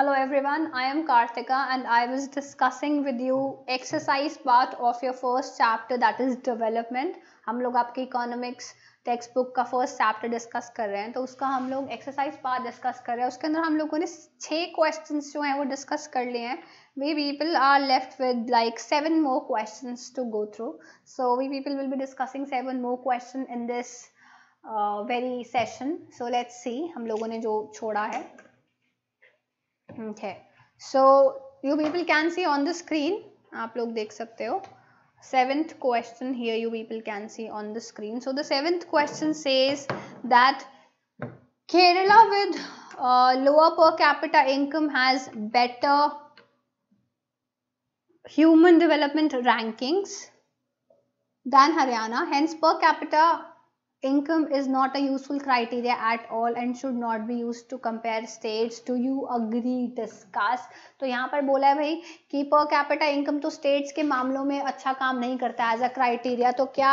Hello everyone, I am Kartika and I was discussing with you exercise part of your first chapter that is development. हम लोग आपके economics textbook book का first chapter discuss कर रहे हैं तो उसका हम लोग एक्सरसाइज पार्ट डिस्कस कर रहे हैं उसके अंदर हम लोगों ने छः क्वेश्चन जो हैं वो डिस्कस कर लिए हैं we people are left with like seven more question to go through so we people will discussing discussing seven more question in this very session so let's see हम लोगों ने जो छोड़ा है okay so you people can see on the screen आप लोग देख सकते seventh question here you people can see on the screen so the seventh question says that kerala with uh, lower per capita income has better human development rankings than haryana hence per capita income is not a useful criteria at all and should not be used to compare states do you agree discuss तो यहाँ पर बोला है भाई कि पर capita income तो states के मामलों में अच्छा काम नहीं करता एज अ क्राइटेरिया तो क्या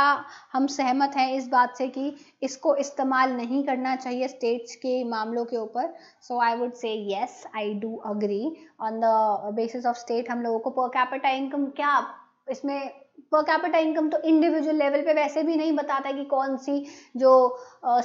हम सहमत हैं इस बात से कि इसको इस्तेमाल नहीं करना चाहिए स्टेट्स के मामलों के ऊपर so I would say yes I do agree on the basis of state हम लोगों को पर कैपिटा इनकम क्या इसमें पर कैपिटा इनकम तो इंडिविजुअल लेवल पे वैसे भी नहीं बताता है कि कौन सी जो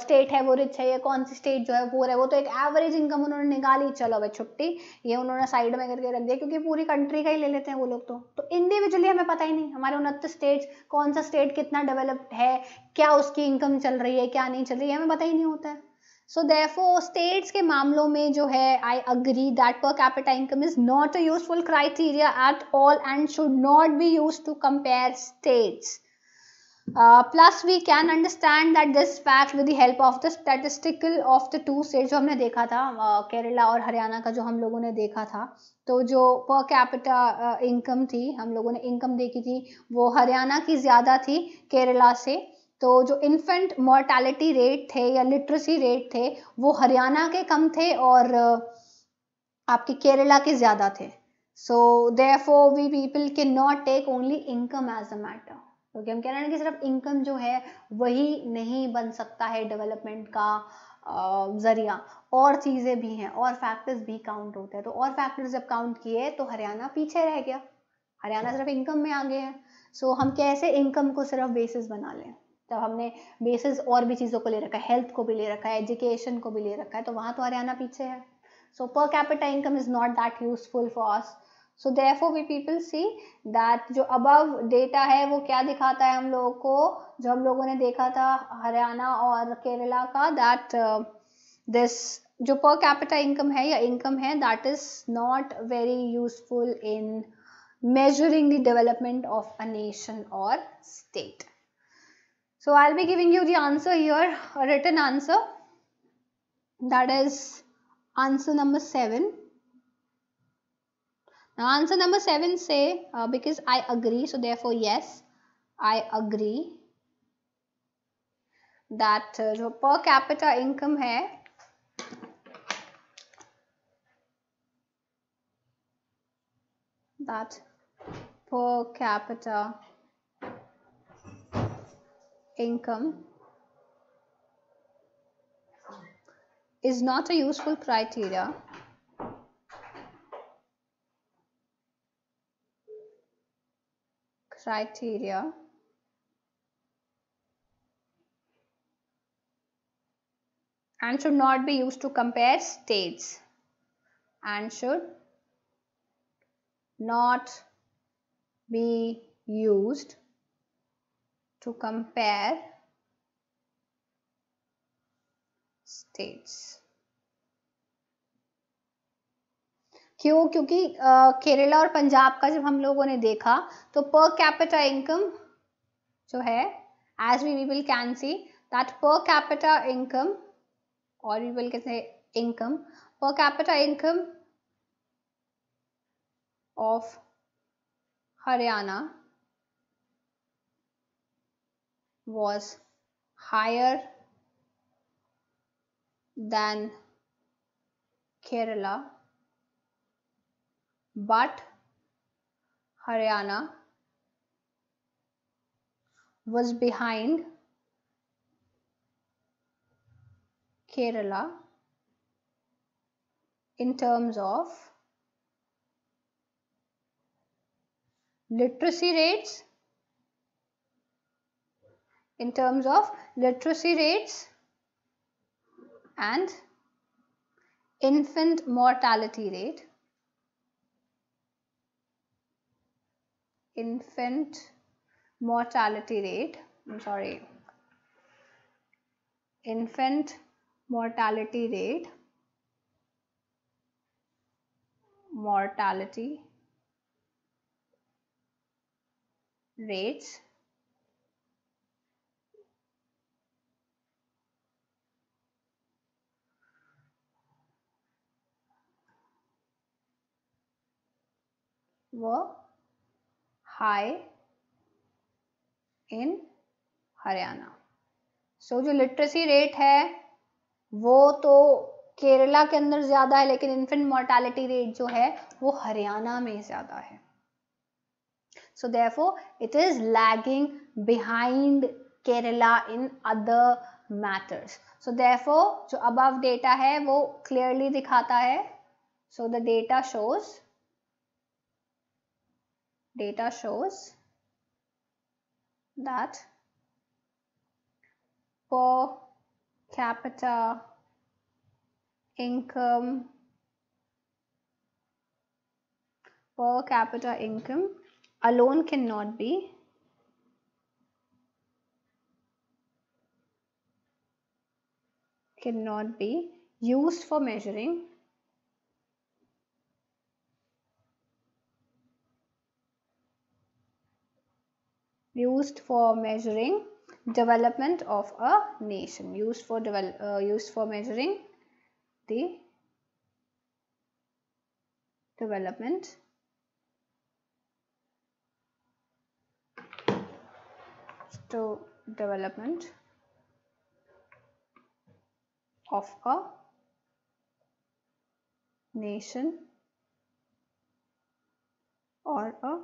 स्टेट है वो रिच है या कौन सी स्टेट जो है पुअर है वो तो एक एवरेज इनकम उन्होंने निकाली चलो भाई छुट्टी ये उन्होंने साइड में करके रख दिया क्योंकि पूरी कंट्री का ही ले लेते हैं वो लोग तो तो इंडिविजुअली हमें पता ही नहीं हमारे उनतीस स्टेट्स कौन सा स्टेट कितना डेवलप्ड है क्या उसकी इनकम चल रही है क्या नहीं चल रही है हमें पता ही नहीं होता है सो देफो स्टेट्स के मामलों में जो है I agree that per capita income is not a useful criteria at all and should not be use to compare states plus we can understand that this fact with the help of the the of the two two जो हमने देखा था Kerala uh, और हरियाणा का जो हम लोगों ने देखा था तो जो पर कैपिटा इनकम थी हम लोगों ने इनकम देखी थी वो हरियाणा की ज़्यादा थी केरला से तो जो इन्फेंट मोर्टैलिटी रेट थे या लिटरेसी रेट थे वो हरियाणा के कम थे और आपके केरला के ज़्यादा थे so therefore we people can not take only income as a matter क्योंकि हम कह रहे हैं कि सिर्फ इनकम जो है वही नहीं बन सकता है डेवलपमेंट का ज़रिया और चीज़ें भी हैं और फैक्टर्स भी काउंट होते हैं तो और फैक्टर्स जब काउंट किए तो हरियाणा पीछे रह गया हरियाणा हाँ। सिर्फ इनकम में आगे है सो so, हम कैसे इनकम को सिर्फ बेसिस बना लें तो हमने बेसिस और भी चीज़ों को ले रखा है हेल्थ को भी ले रखा है एजुकेशन को भी ले रखा है तो वहाँ तो हरियाणा पीछे है so per capital income is not that useful for us so therefore we people see that जो अबव डेटा है वो क्या दिखाता है हम लोगों को जो हम लोगों ने देखा था हरियाणा और केरला का दैट दिस uh, जो पर कैपिटल इनकम है या इनकम है that is not very useful in measuring the development of a nation और state So I'll be giving you the answer here, a written answer. That is answer number 7. Now answer number 7 say uh, because I agree so therefore yes I agree that uh, per capita income है that per capita income is not a useful criteria criteria and should not be used to compare states and should not be used to compare states क्यों क्योंकि केरला और पंजाब का जब हम लोगों ने देखा तो पर कैपिटा इनकम जो है as we we will can see that per capita income और वी विल कैसे income per capita income of Haryana was higher than Kerala, but Haryana was behind Kerala in terms of literacy rates in terms of literacy rates and infant mortality rate. Infant mortality rate, I'm sorry, infant mortality rate, mortality rates were high in Haryana so so, जो literacy rate है वो तो केरला के अंदर ज़्यादा है लेकिन infant mortality rate जो है वो हरियाणा में ज़्यादा है so therefore it is lagging behind kerala in other matters so therefore जो above data है वो clearly दिखाता है so the data shows data shows that per capita income per capita income alone cannot be cannot be used for measuring used for measuring development of a nation used for develop uh, used for measuring the development to development of a nation or a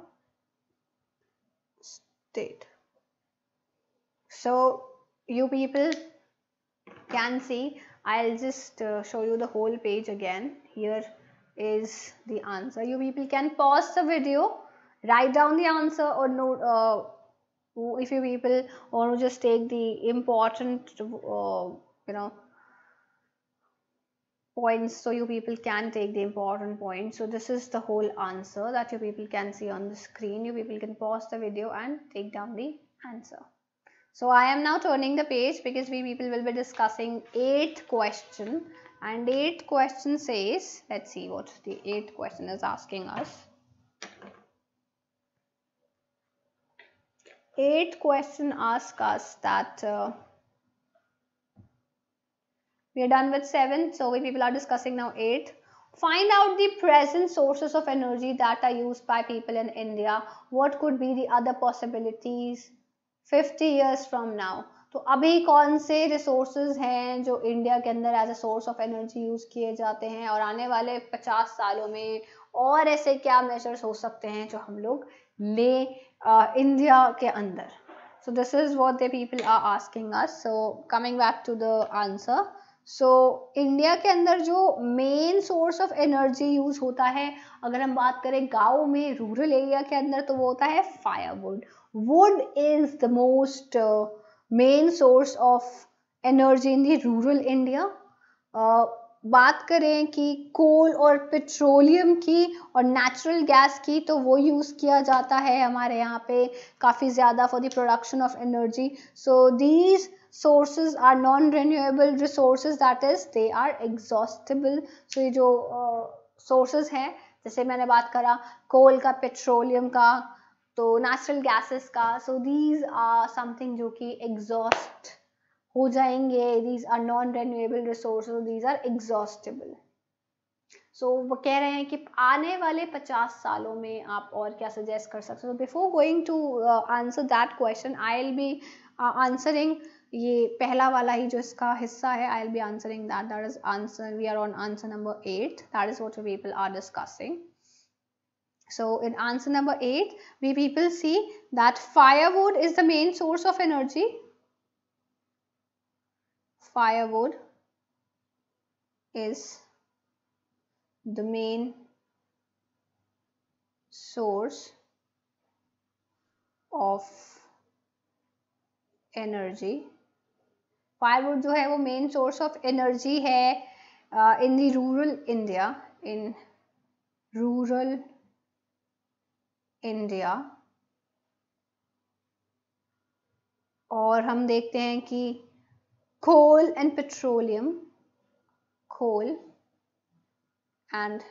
state. So you people can see, I'll just uh, show you the whole page again. Here is the answer. You people can pause the video, write down the answer or note. uh, if you people or just take the important, uh, you know, points so you people can take the important points so this is the whole answer that you people can see on the screen you people can pause the video and take down the answer so i am now turning the page because we people will be discussing eighth question and eighth question says let's see what the eighth question is asking us eighth question asks us that uh, We are done with 7. So we people are discussing now 8. Find out the present sources of energy that are used by people in India. What could be the other possibilities 50 years from now? तो अभी कौन से resources हैं जो India के अंदर as a source of energy use किए जाते हैं और आने वाले 50 सालों में और ऐसे क्या मेजर्स हो सकते हैं जो हम लोग ले इंडिया के अंदर so this is what the people are asking us so coming back to the answer so so, India के अंदर जो main source of energy use होता है अगर हम बात करें गांव में रूरल एरिया के अंदर तो वो होता है firewood wood is the most main source of energy in the rural India बात करें कि कोल और पेट्रोलियम की और नेचुरल गैस की तो वो यूज़ किया जाता है हमारे यहाँ पे काफ़ी ज़्यादा for the production of energy so these sources are non renewable resources that is they are exhaustible so ये जो सोर्सेज uh, हैं जैसे मैंने बात करा कोल का पेट्रोलियम का तो नेचुरल गैसेस का सो दीज आर समथिंग जो कि एग्जॉस्ट हो जाएंगे these are non renewable resource these are exhaustible so वो कह रहे हैं कि आने वाले 50 सालों में आप और क्या सजेस्ट कर सकते हो before going to answer that question I will be answering ये पहला वाला ही जो इसका हिस्सा है I'll be answering that that is answer we are on answer number eight that is what people are discussing So in answer number 8, we people see that firewood is the main source of energy. Firewood is the main source of energy. Firewood जो है वो main source of energy है in the rural India in rural India और हम देखते हैं कि coal and petroleum coal and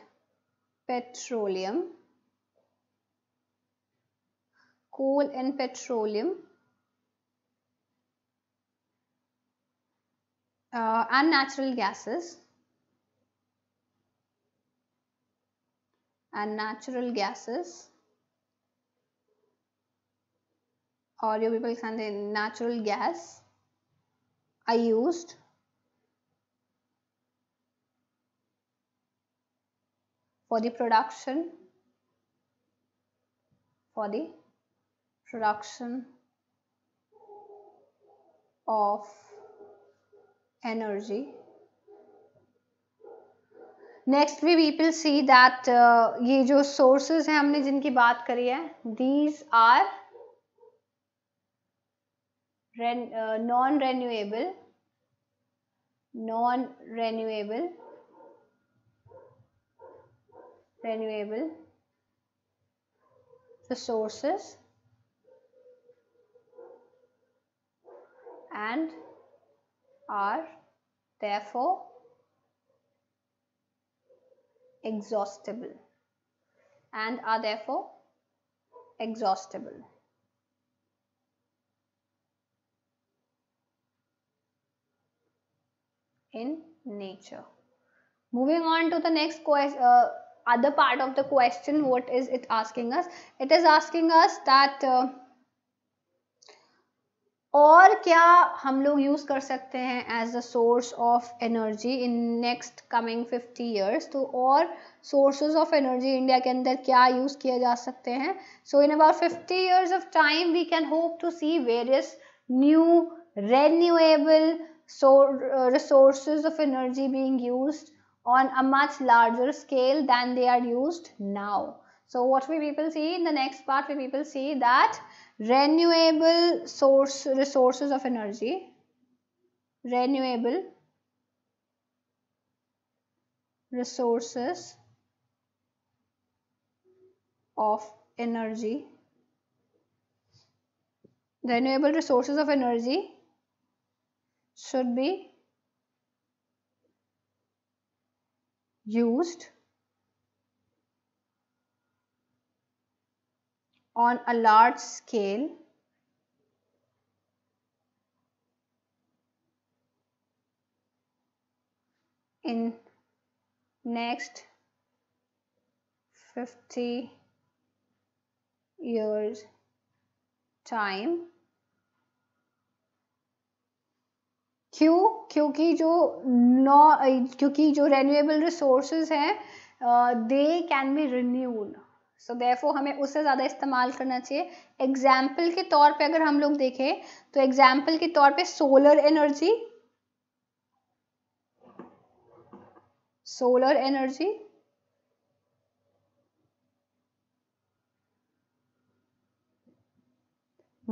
petroleum coal and petroleum uh, unnatural gases and natural gases or you people can say natural gas are used for the production for the production of energy next we people see that ये जो sources हैं हमने जिनकी बात करी है these are non renewable non renewable renewable sources and are therefore exhaustible and are therefore exhaustible. in nature. Moving on to the next question, uh, other part of the question, what is it asking us? It is asking us that uh, और क्या हम लोग use कर सकते हैं as a source of energy in next coming 50 years तो और sources of energy India के अंदर क्या यूज किए जा सकते हैं so in about 50 years of time we can hope to see various new renewable resource of energy being use on a much larger scale than they are use now so what we people see in the next part we people see that renewable source resources of energy renewable resources of energy renewable resources of energy should be used on a large scale in next 50 years time क्यों क्योंकि renewable resources हैं uh, they can be renewed so so, देफो हमें उससे ज़्यादा इस्तेमाल करना चाहिए example के तौर पे अगर हम लोग देखें तो एग्जाम्पल के तौर पे solar energy solar energy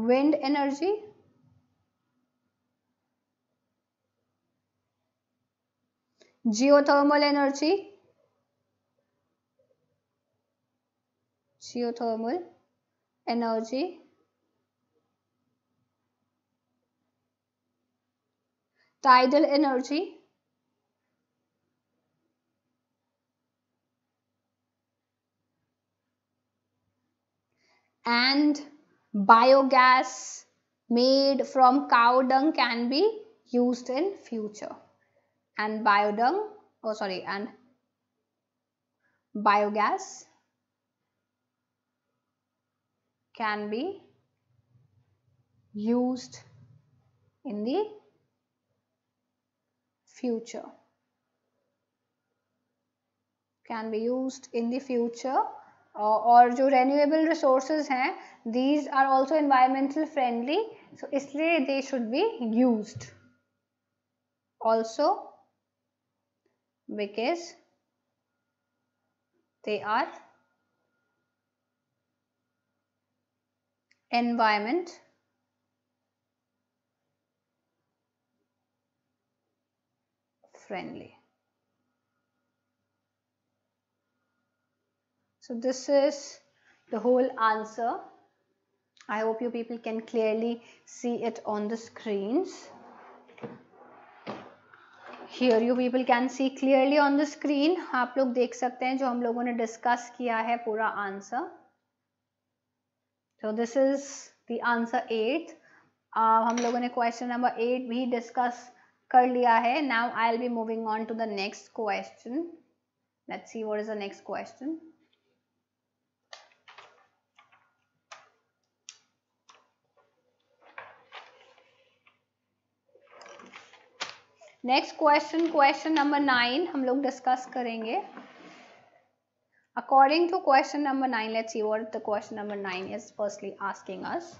wind energy geothermal energy geothermal energy tidal energy and biogas made from cow dung can be used in future and biodung oh sorry and biogas can be used in the future can be used in the future uh, or जो renewable resources हैं these are also environmental friendly so इसलिए they should be used also because they are environment friendly. So this is the whole answer. I hope you people can clearly see it on the screens. Here you people can see clearly on the screen. आप लोग देख सकते हैं जो हम लोगों ने discuss किया है पूरा आंसर तो this is the answer eight हम लोगों ने क्वेश्चन नंबर एट भी डिस्कस कर लिया है now I will be moving on to the next question let's see what is the next question next question question number nine हम लोग discuss करेंगे According to question number 9, let's see what the question number 9 is firstly asking us.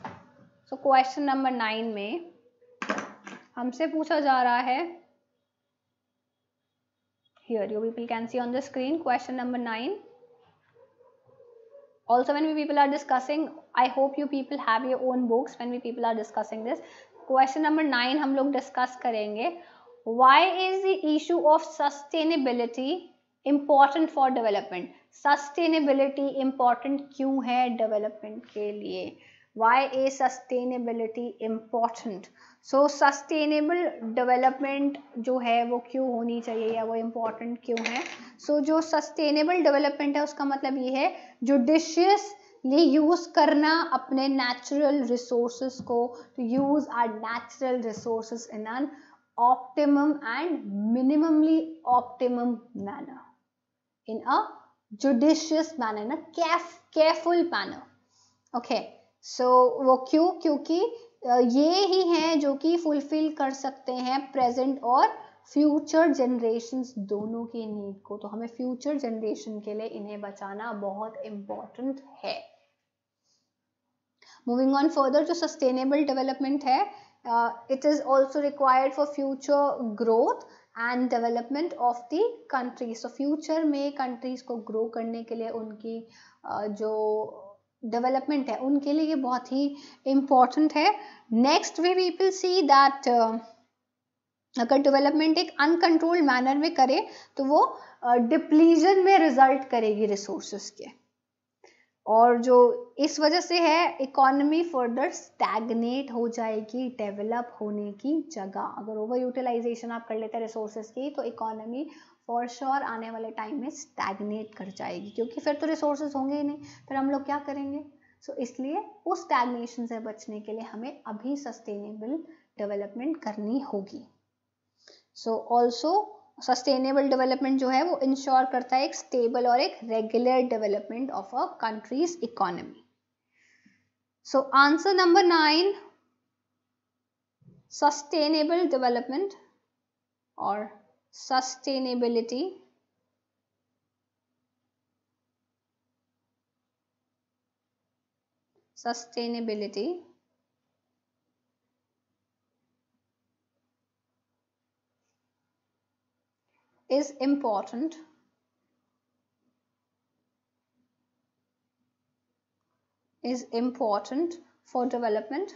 So question number 9 में हमसे पूछा जा रहा है Here you people can see on the screen question number 9. Also when we people are discussing, I hope you people have your own books when we people are discussing this. Question number 9 हम लोग discuss करेंगे why is the issue of sustainability important for development sustainability important क्यों है development के लिए why a sustainability important so sustainable development जो है वो क्यों होनी चाहिए या वो इम्पॉर्टेंट क्यों है सो so, जो सस्टेनेबल डेवलपमेंट है उसका मतलब ये है जुडिशियस ये यूज़ करना अपने नेचुरल रिसोर्स को to use our natural resource in an optimum and minimally optimum manner in a judicious manner ना केफ केयरफुल मैनर ओके सो वो क्यों क्योंकि ये ही हैं जो कि फुलफिल कर सकते हैं प्रेजेंट और फ्यूचर जनरेशन दोनों की नीड को तो हमें फ्यूचर जनरेशन के लिए इन्हें बचाना बहुत इम्पोर्टेंट है मूविंग ऑन फर्दर जो सस्टेनेबल डेवलपमेंट है it is also required for future growth and development of the countries so future में कंट्रीज़ को ग्रो करने के लिए उनकी uh, जो डेवलपमेंट है उनके लिए ये बहुत ही इम्पॉर्टेंट है next way we see that अगर डेवलपमेंट एक अनकंट्रोल्ड मैनर में करे तो वो डिप्लीजन uh, में रिजल्ट करेगी रिसोर्सेज के और जो इस वजह से है इकोनमी फर्दर स्टैगनेट हो जाएगी डेवलप होने की जगह अगर ओवर यूटिलाइजेशन आप कर लेते हैं रिसोर्सेज की तो इकोनॉमी फॉर श्योर आने वाले टाइम में स्टैगनेट कर जाएगी क्योंकि फिर तो रिसोर्सेज होंगे ही नहीं फिर हम लोग क्या करेंगे सो so, इसलिए उस स्टैगनेशन से बचने के लिए हमें अभी सस्टेनेबल डेवलपमेंट करनी होगी सो ऑल्सो सस्टेनेबल डेवलपमेंट जो है वो इंश्योर करता है एक स्टेबल और एक regular development of a country's economy so answer number nine sustainable development और sustainability sustainability is important is important for development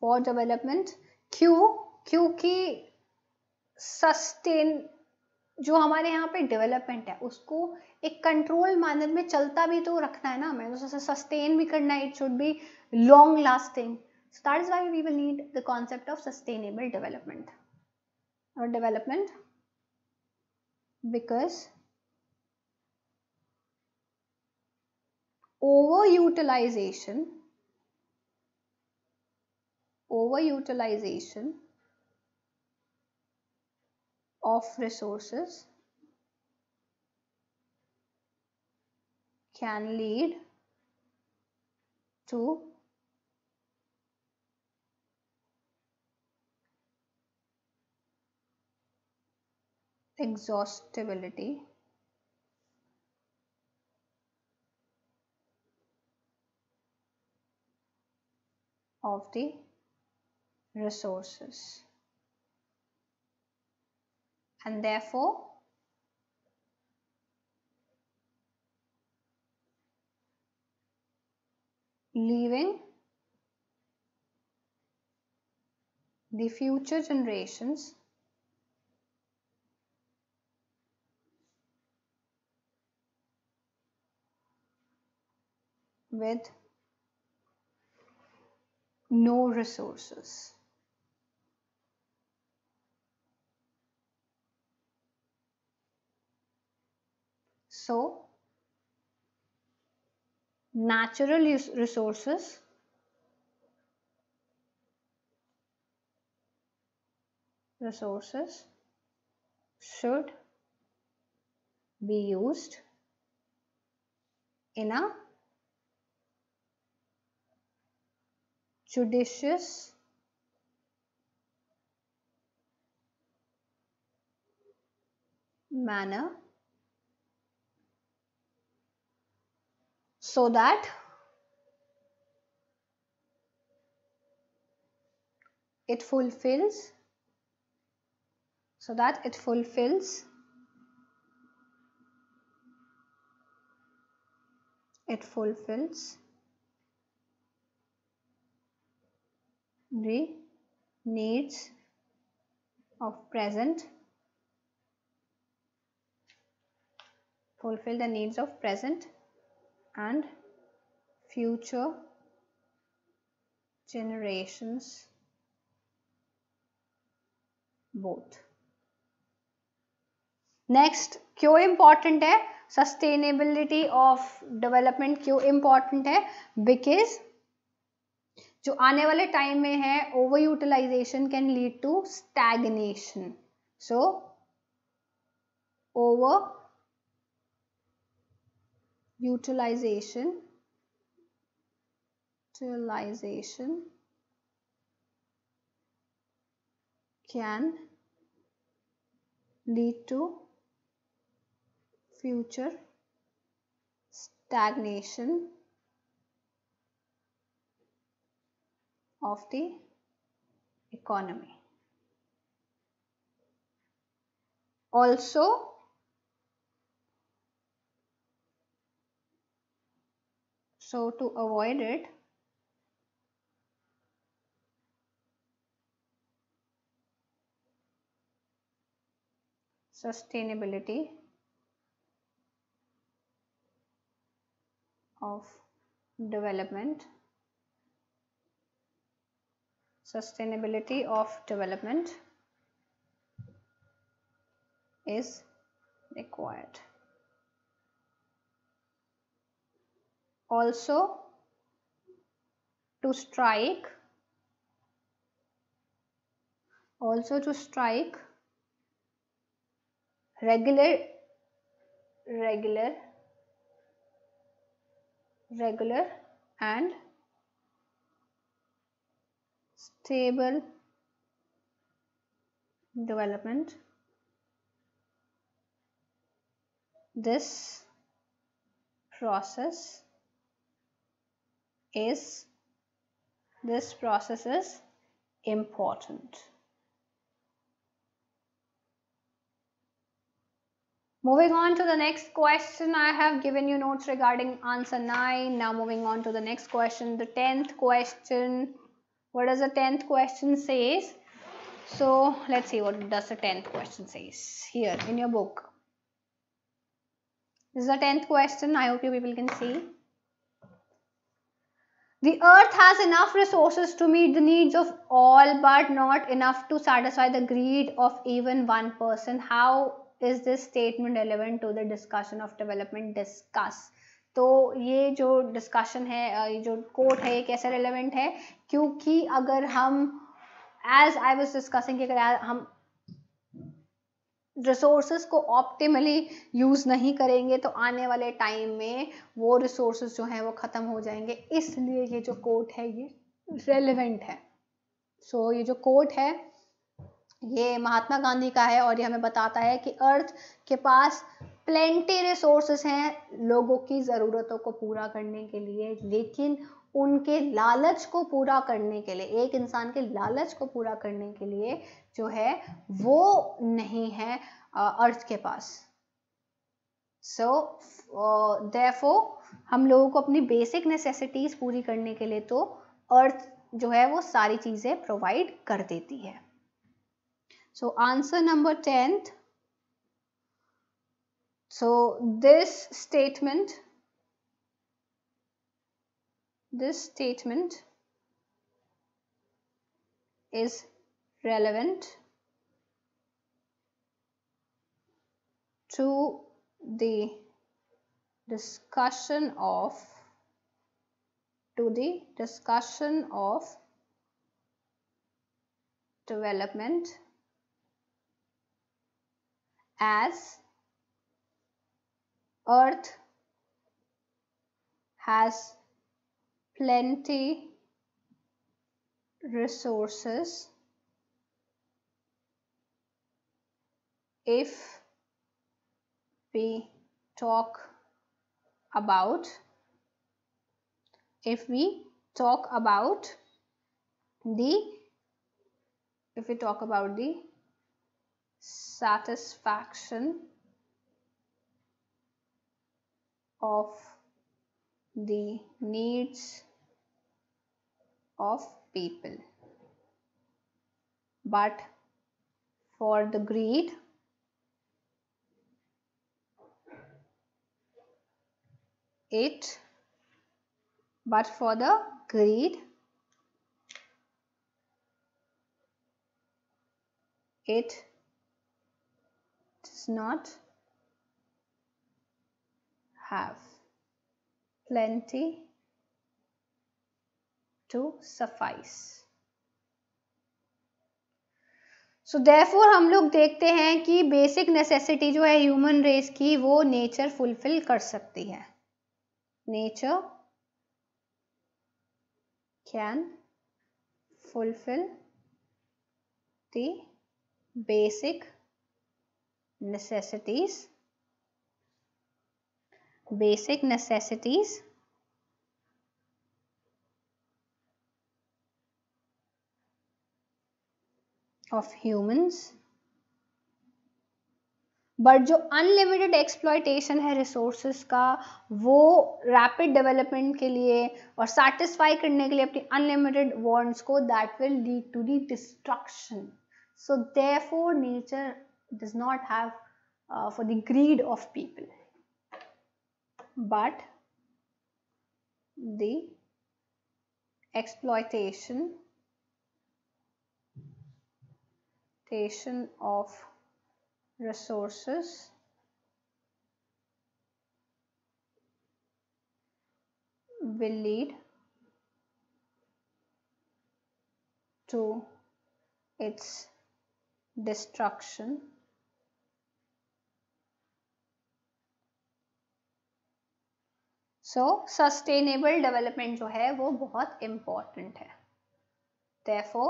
for development q ki sustain जो हमारे यहाँ पे डेवलपमेंट है उसको एक कंट्रोल मैनर में चलता भी तो रखना है ना हमें तो सस्टेन भी करना है it should be long lasting. So that is why we will need the concept of sustainable development or development because overutilization overutilization of resources can lead to exhaustibility of the resources and therefore leaving the future generations with no resources. So, natural resources resources should be used in a judicious manner so that it fulfills so that it fulfills it fulfills the needs of present fulfill the needs of present and future generations both next kyo important hai sustainability of development kyo important hai because जो आने वाले time में है over utilisation can lead to stagnation so over utilisation utilisation can lead to future stagnation of the economy. Also, so to avoid it, sustainability of development sustainability of development is required. Also to strike also to strike regular regular regular and table development this process is this process is important moving on to the next question i have given you notes regarding answer 9 now moving on to the next question the 10th question what does the 10th question says so let's see what does the 10th question says here in your book this is the 10th question i hope you people can see the earth has enough resources to meet the needs of all but not enough to satisfy the greed of even one person how is this statement relevant to the discussion of development discuss तो ये जो discussion है ये जो coat है ये कैसे relevant है क्योंकि अगर हम एज आई वॉज डिस्कसिंग अगर हम रिसोर्सेज को ऑप्टिमली यूज़ नहीं करेंगे तो आने वाले टाइम में वो रिसोर्सेज जो हैं वो ख़त्म हो जाएंगे इसलिए ये जो कोट है ये रेलिवेंट है सो so, ये जो कोट है ये महात्मा गांधी का है और ये हमें बताता है कि अर्थ के पास प्लेंटी रिसोर्सेस हैं लोगों की ज़रूरतों को पूरा करने के लिए लेकिन उनके लालच को पूरा करने के लिए एक इंसान के लालच को पूरा करने के लिए जो है वो नहीं है अर्थ के पास सो देफो हम लोगों को अपनी बेसिक नेसेसिटीज़ पूरी करने के लिए तो अर्थ जो है वो सारी चीज़ें प्रोवाइड कर देती है so answer number tenth So this statement, this statement is relevant to the discussion of to the discussion of development as earth has plenty resources if we talk about if we talk about the if we talk about the satisfaction of the needs of people but for the greed it but for the greed it does not have plenty to suffice. So so therefore हम लोग देखते हैं कि basic necessity जो है human race की वो nature fulfil कर सकती है nature can fulfil the basic necessities basic necessities of humans but जो अनलिमिटेड एक्सप्लॉयटेशन है रिसोर्सेज का वो रैपिड डेवलपमेंट के लिए और सेटिस्फाई करने के लिए अपनी अनलिमिटेड वॉन्ट्स को that will lead to the destruction so therefore nature does not have for the greed of people but the exploitation of resources will lead to its destruction सो sustainable development जो है वो बहुत important है therefore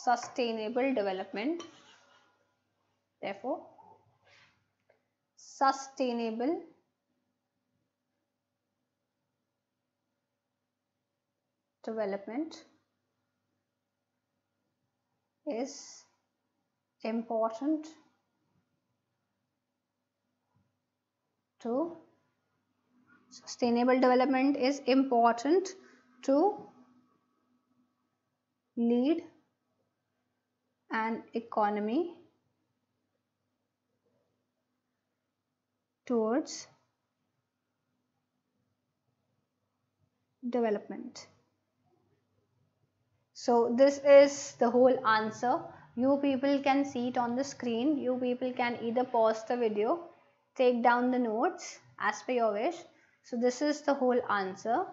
sustainable development therefore sustainable development is important to sustainable development is important to lead an economy towards development. So this is the whole answer. You people can see it on the screen. You people can either pause the video take down the notes as per your wish so this is the whole answer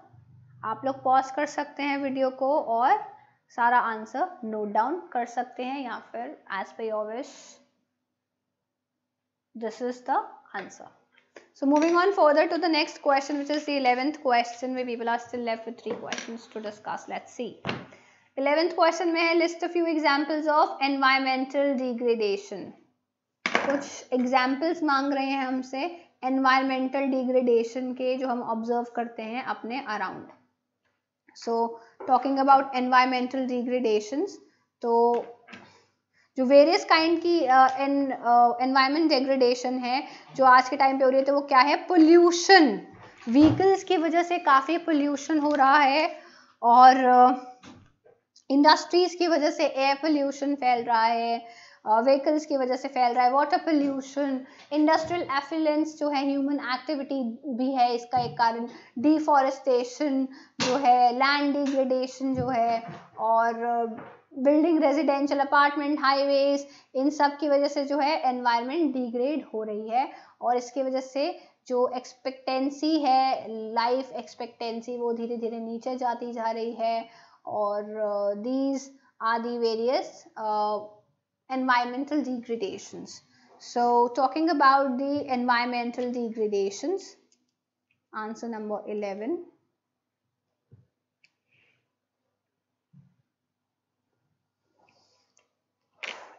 आप लोग pause कर सकते हैं video को और सारा answer note down कर सकते हैं या फिर as per your wish this is the answer so moving on further to the next question which is the eleventh question में people are still left with three questions to discuss let's see eleventh question में है list a few examples of environmental degradation कुछ examples मांग रहे हैं हमसे environmental degradation के जो हम ऑब्जर्व करते हैं अपने around so talking about environmental degradation तो जो वेरियस काइंड की एनवायरमेंट uh, डिग्रेडेशन uh, है जो आज के टाइम पे हो रही है तो वो क्या है पोल्यूशन व्हीकल्स की वजह से काफ़ी पोल्यूशन हो रहा है और इंडस्ट्रीज़ uh, की वजह से एयर पोल्यूशन फैल रहा है व्हीकल्स की वजह से फैल रहा है वाटर पोल्यूशन इंडस्ट्रियल एफिलेंस जो है ह्यूमन एक्टिविटी भी है इसका एक कारण डिफॉरेस्टेशन जो है लैंड डिग्रेडेशन जो है और बिल्डिंग रेजिडेंशियल अपार्टमेंट हाईवेज इन सब की वजह से जो है एनवायरनमेंट डिग्रेड हो रही है और इसकी वजह से जो एक्सपेक्टेंसी है लाइफ एक्सपेक्टेंसी वो धीरे धीरे नीचे जाती जा रही है और these are the various environmental degradations. So talking about the environmental degradations, answer number 11.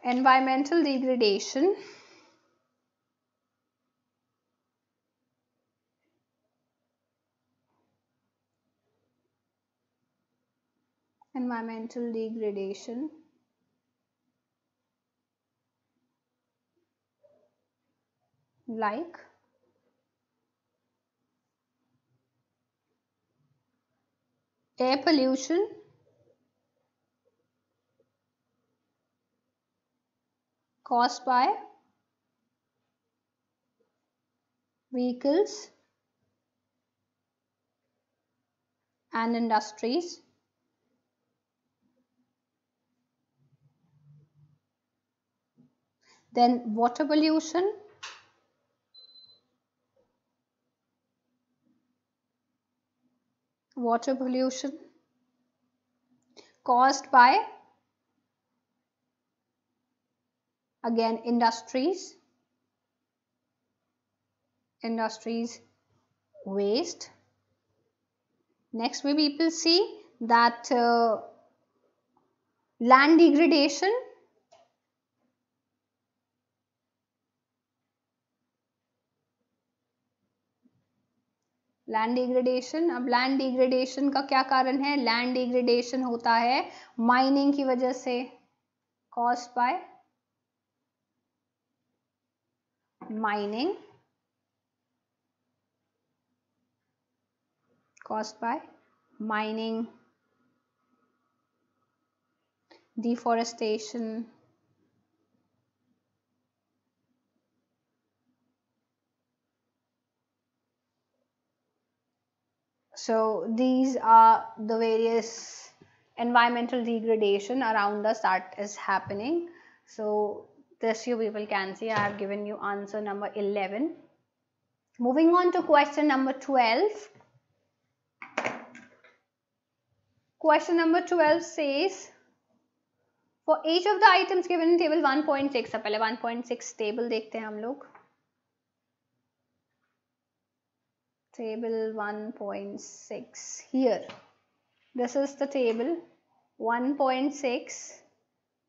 Environmental degradation environmental degradation like air pollution caused by vehicles and industries then water pollution water pollution caused by again industries industries waste next we people see that uh, land degradation land degradation अब land degradation का क्या कारण है land degradation होता है mining की वजह से caused by mining caused by mining deforestation So these are the various environmental degradation around us that is happening. So this you people can see I have given you answer number 11. Moving on to question number 12. Question number 12 says, for each of the items given in table 1.6, अब पहले 1.6 table देखते हैं हम लोग. table 1.6 here this is the table 1.6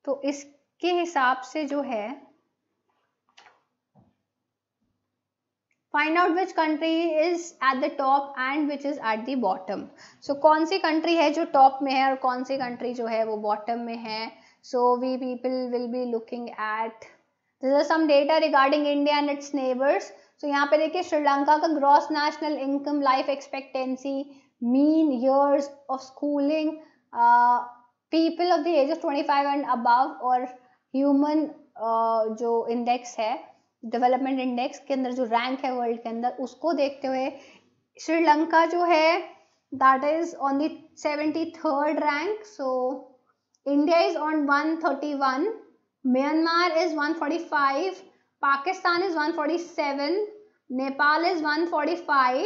तो इसके हिसाब से जो है find out which country is at the top and which is at the bottom so कौन सी कंट्री है जो टॉप में है और कौन सी कंट्री जो है वो बॉटम में है so we people will be looking at this are some data regarding India and its neighbours so यहाँ पे देखिए श्रीलंका का gross national income life expectancy mean years of schooling people of the age of 25 and above और human uh, जो index है development index के अंदर जो रैंक है वर्ल्ड के अंदर उसको देखते हुए श्रीलंका जो है that is on the seventy third rank so India is on one thirty one Myanmar is one forty five Pakistan is 147, Nepal is 145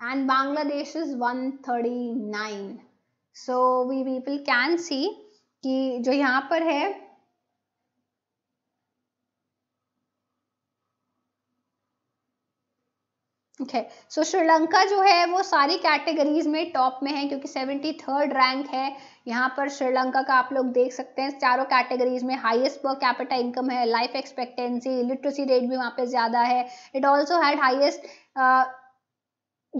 and Bangladesh is 139. So we people can see कि जो यहाँ पर है okay so Sri Lanka जो है वो सारी categories में टॉप में है क्योंकि सेवेंटी थर्ड रैंक है यहाँ पर श्रीलंका का आप लोग देख सकते हैं चारों कैटेगरीज में हाईएस्ट पर कैपिटल इनकम है लाइफ एक्सपेक्टेंसी लिटरेसी रेट भी वहाँ पे ज़्यादा है it also had highest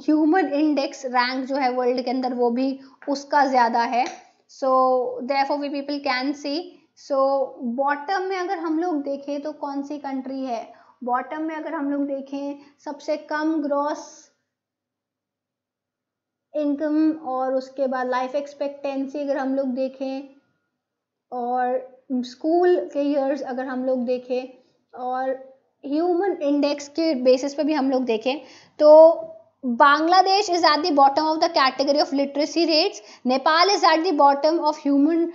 human index rank जो है वर्ल्ड के अंदर वो भी उसका ज़्यादा है सो देफ we people can see so bottom में अगर हम लोग देखें तो कौन सी कंट्री है बॉटम में अगर हम लोग देखें सबसे कम ग्रॉस इनकम और उसके बाद लाइफ एक्सपेक्टेंसी अगर हम लोग देखें और स्कूल के ईयर्स अगर हम लोग देखें और ह्यूमन इंडेक्स के बेसिस पे भी हम लोग देखें तो Bangladesh is at the bottom of the category of literacy rates Nepal is at the bottom of human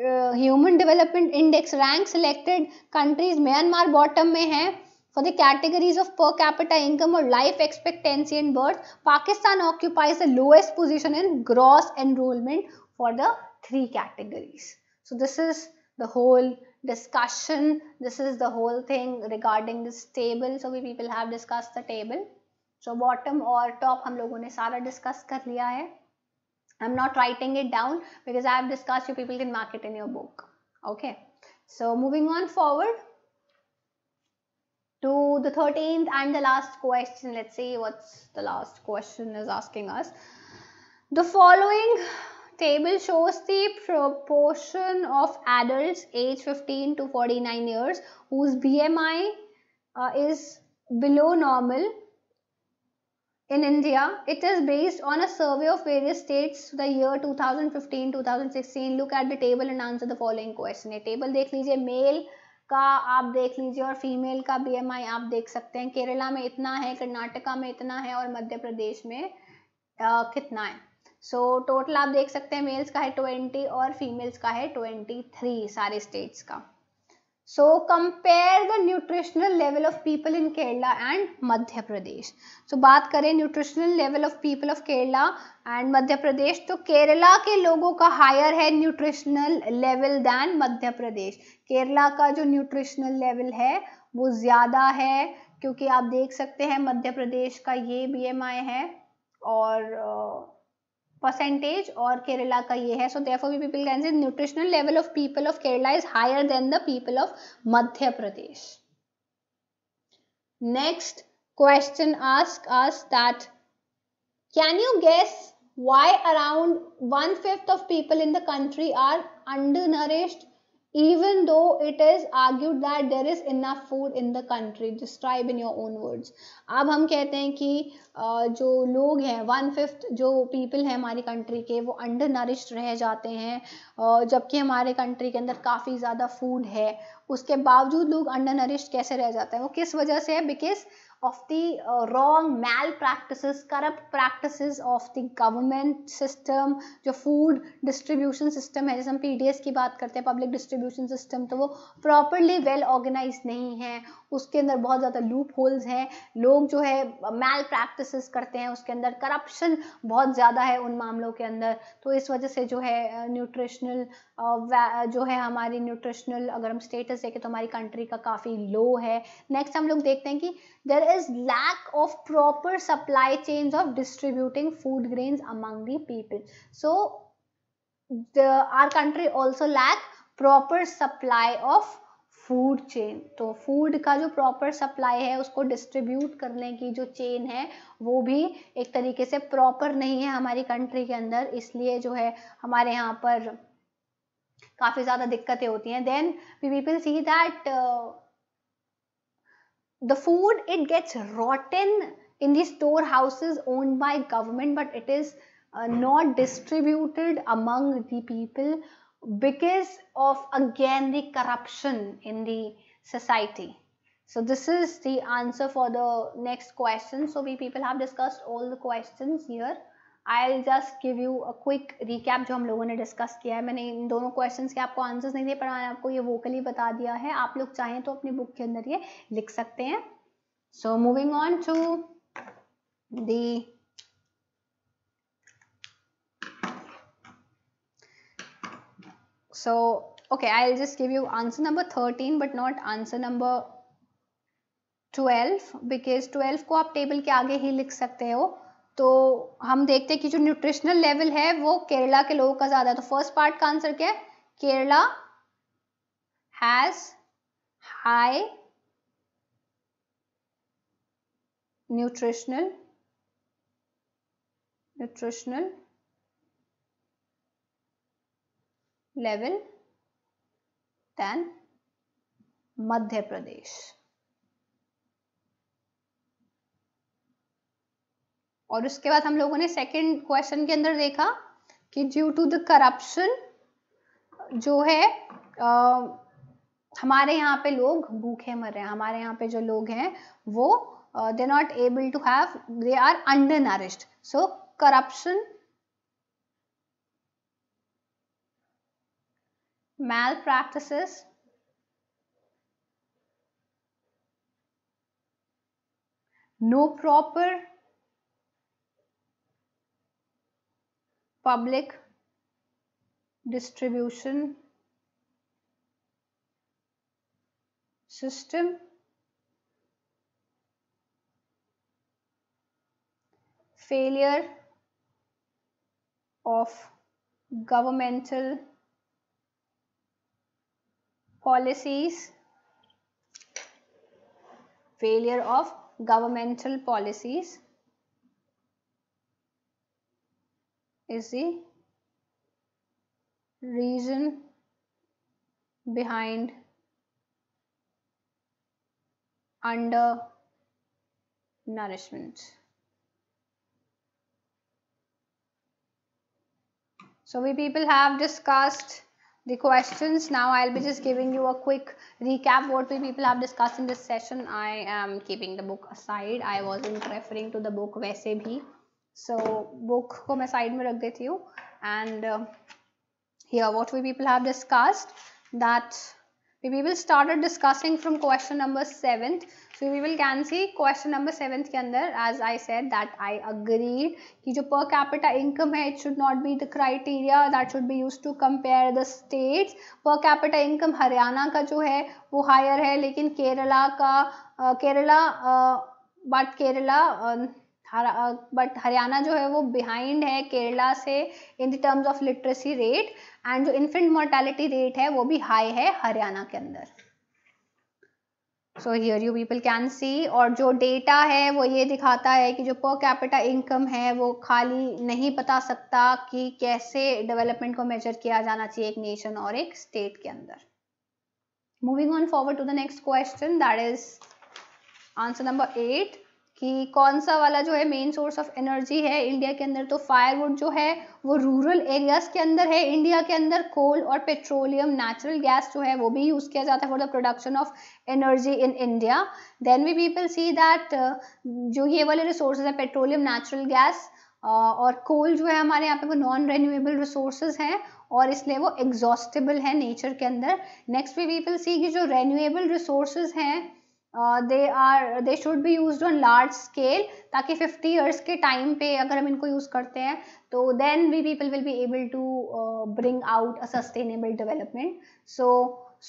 human development index rank selected countries Myanmar bottom में है for the categories of per capita income or life expectancy and birth, Pakistan occupies the lowest position in gross enrollment for the three categories. So this is the whole discussion. This is the whole thing regarding this table. So we people have discussed the table. So bottom और top हम लोगों ने सारा discuss कर लिया है. I'm not writing it down because I have discussed you people can mark it in your book. Okay. So moving on forward to the 13th and the last question. Let's see what's the last question is asking us. The following table shows the proportion of adults age 15 to 49 years whose BMI uh, is below normal In India, it is based on a survey of various states the year 2015-2016. Look at the table and answer the following question. a table dekh lijiye male ka aap dekh lijiye aur female ka BMI aap dekh sakte hain kerala mein itna hai karnataka mein itna hai aur madhya pradesh mein uh, kitna hai so so, total आप देख सकते हैं mails का है 20 और females का है 23 सारे स्टेट्स का So compare the nutritional level of people in Kerala and Madhya Pradesh. So बात करें nutritional level of people of Kerala and Madhya Pradesh तो केरला के लोगों का higher है nutritional level than मध्य प्रदेश केरला का जो nutritional level है वो ज़्यादा है क्योंकि आप देख सकते हैं मध्य प्रदेश का ये बी है और परसेंटेज और केरला का ये है so therefore we people can say nutritional level of people of Kerala is higher than the people of Madhya Pradesh next question ask us that can you guess why around one fifth of people in the country are undernourished even though it is argued that there is enough food in the country describe in your own words अब हम कहते हैं कि जो लोग हैं one fifth जो people हैं हमारी कंट्री के वो अंडर नरिश्ड रह जाते हैं जबकि हमारे कंट्री के अंदर काफ़ी ज़्यादा फूड है उसके बावजूद लोग अंडर नरिश्ड कैसे रह जाते हैं वो किस वजह से है because of the uh, wrong malpractices, corrupt practices of the government system, jo food distribution system hai जैसे hum pds ki baat karte hain public distribution system to wo properly well organized nahi hai उसके अंदर बहुत ज़्यादा loop holes हैं लोग जो है मैल practice करते हैं उसके अंदर करप्शन बहुत ज़्यादा है उन मामलों के अंदर तो इस वजह से जो है न्यूट्रिशनल जो है हमारी न्यूट्रिशनल अगर हम स्टेटस देखें तो हमारी कंट्री का काफ़ी लो है नेक्स्ट हम लोग देखते हैं कि there is lack of proper supply chain of distributing food grains among the people so the, our country also lack proper supply of food chain तो फूड का जो प्रॉपर सप्लाई है उसको डिस्ट्रीब्यूट करने की जो चेन है वो भी एक तरीके से प्रॉपर नहीं है हमारी कंट्री के अंदर इसलिए जो है हमारे यहाँ पर काफ़ी ज़्यादा दिक्कतें होती हैं then we people see that the food it gets rotten in the store houses own by government but it is not distributed among the people because of again the corruption in the society so this is the answer for the next question so we people have discussed all the questions here i'll just give you a quick recap jo hum लोगों ne discuss kiya hai maine in dono questions ke aapko answers nahi दिए par maine aapko ye vocally bata diya hai aap log chahe to apni book ke andar ye likh sakte hain so moving on to the So, okay, I'll just give you answer number 13 but not answer number 12 because 12 को आप table के आगे ही लिख सकते हो तो हम देखते हैं कि जो न्यूट्रिशनल लेवल है वो केरला के लोगों का ज़्यादा है तो फर्स्ट पार्ट का आंसर क्या है Kerala has high nutritional nutritional level than Madhya Pradesh. और उसके बाद हम लोगों ने सेकंड क्वेश्चन के अंदर देखा कि ड्यू टू द करप्शन जो है आ, हमारे यहाँ पे लोग भूखे मर रहे हैं हमारे यहाँ पे जो लोग हैं वो they not able to have they are undernourished so corruption malpractices, no proper public distribution system failure of governmental policies, failure of governmental policies is the reason behind under nourishment. So we people have discussed the questions now i'll be just giving you a quick recap what we people have discussed in this session i am keeping the book aside i wasn't referring to the book वैसे भी so book को मैं side में रख देती हूँ and uh, here what we people have discussed that we people started discussing from question number 7 so we will can see question number seventh के अंदर as I said that I agreed कि जो per capita income है it should not be the criteria that should be use to compare the states per capita income Haryana का जो है वो higher है लेकिन केरला का केरला बट केरला बट हरियाणा जो है वो बिहाइंड है केरला से in the terms of literacy rate and जो इन्फेंट मोर्टेलिटी रेट है वो भी हाई है हरियाणा के अंदर so here you people can see और जो डेटा है वो ये दिखाता है कि जो पर कैपिटा इनकम है वो खाली नहीं बता सकता कि कैसे डेवलपमेंट को मेजर किया जाना चाहिए एक नेशन और एक स्टेट के अंदर moving on forward to the next question that is answer number eight कि कौन सा वाला जो है मेन सोर्स ऑफ एनर्जी है इंडिया के अंदर तो फायरवुड जो है वो रूरल एरियाज़ के अंदर है इंडिया के अंदर कोल और पेट्रोलियम नेचुरल गैस जो है वो भी यूज़ किया जाता है for the production of energy in India then we people see that जो ये वाले रिसोर्स है पेट्रोलियम नेचुरल गैस और कोल जो है हमारे यहाँ पे वो नॉन रेन्यूएबल रिसोर्सेज हैं और इसलिए वो एग्जॉस्टेबल है नेचर के अंदर नेक्स्ट वी पीपल सी कि जो रेन्यूएबल रिसोर्सेज हैं they are they should be use on large scale ताकि 50 ईयर्स के टाइम पे अगर हम इनको यूज़ करते हैं तो then we people will be able to bring out a sustainable development so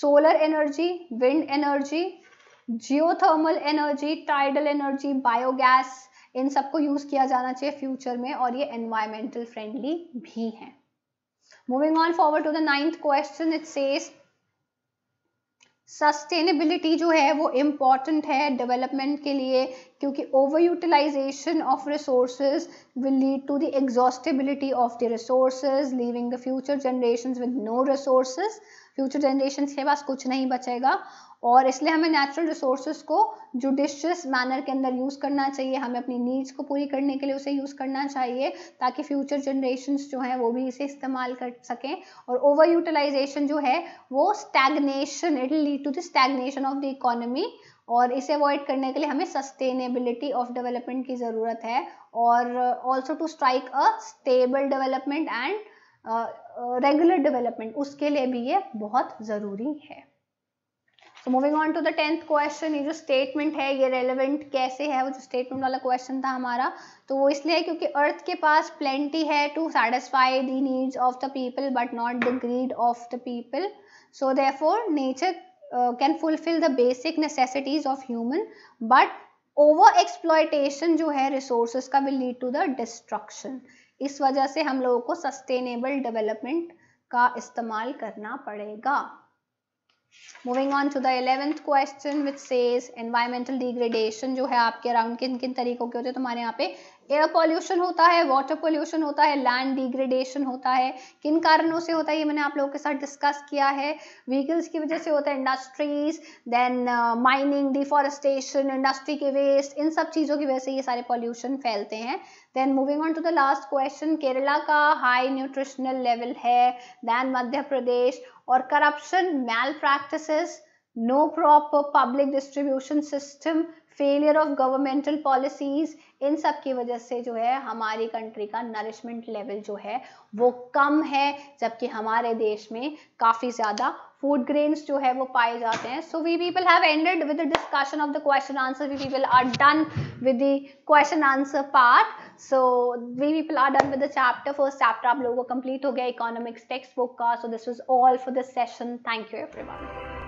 solar energy wind energy geothermal energy tidal energy biogas इन सबको यूज़ किया जाना चाहिए फ्यूचर में और ये एनवायरमेंटल फ्रेंडली भी हैं moving on forward to the ninth question it says sustainability जो है वो इम्पॉर्टेंट है डेवलपमेंट के लिए क्योंकि over utilization of resource will lead to the exhaustability of the resource leaving the future generation with no resource future generation के पास कुछ नहीं बचेगा और इसलिए हमें नेचुरल रिसोर्सेज को जुडिशियस मैनर के अंदर यूज़ करना चाहिए हमें अपनी नीड्स को पूरी करने के लिए उसे यूज़ करना चाहिए ताकि फ्यूचर जनरेशन जो हैं वो भी इसे इस्तेमाल कर सकें और ओवर यूटिलाइजेशन जो है वो stagnation it lead to the stagnation of the economy और इसे अवॉइड करने के लिए हमें सस्टेनेबिलिटी ऑफ डेवलपमेंट की ज़रूरत है और also to strike a stable development and regular development उसके लिए भी ये बहुत ज़रूरी है so moving on to the tenth question ये जो स्टेटमेंट है ये रेलिवेंट कैसे है वो जो स्टेटमेंट वाला क्वेश्चन था हमारा तो वो इसलिए है क्योंकि अर्थ के पास प्लेंटी है to satisfy the needs of the people but not the greed of the people so therefore nature can fulfil the basic necessities of human but over exploitation जो है रिसोर्स का will lead to the destruction इस वजह से हम लोगों को sustainable development का इस्तेमाल करना पड़ेगा moving on to the eleventh question which says environmental degradation जो है आपके अराउंड किन किन तरीकों के होते हैं तो हमारे यहाँ पे एयर पॉल्यूशन होता है वाटर पॉल्यूशन होता है लैंड डिग्रेडेशन होता है किन कारणों से होता है ये मैंने आप लोगों के साथ डिस्कस किया है व्हीकल्स की वजह से होता है industries then mining deforestation industry के वेस्ट इन सब चीज़ों की वजह से ये सारे पॉल्यूशन फैलते हैं then moving on to the last question Kerala का हाई न्यूट्रिशनल लेवल है देन मध्य प्रदेश और corruption malpractice no proper public distribution system failure of governmental policies इन सब की वजह से जो है हमारी कंट्री का नरिशमेंट लेवल जो है वो कम है जबकि हमारे देश में काफ़ी ज़्यादा food grains जो है वो पाए जाते हैं so we people have ended with the discussion of the question answer we people are done with the question answer part so we people are done with the chapter first chapter आप लोगों को complete हो गया economics textbook का so this was all for this session thank you everyone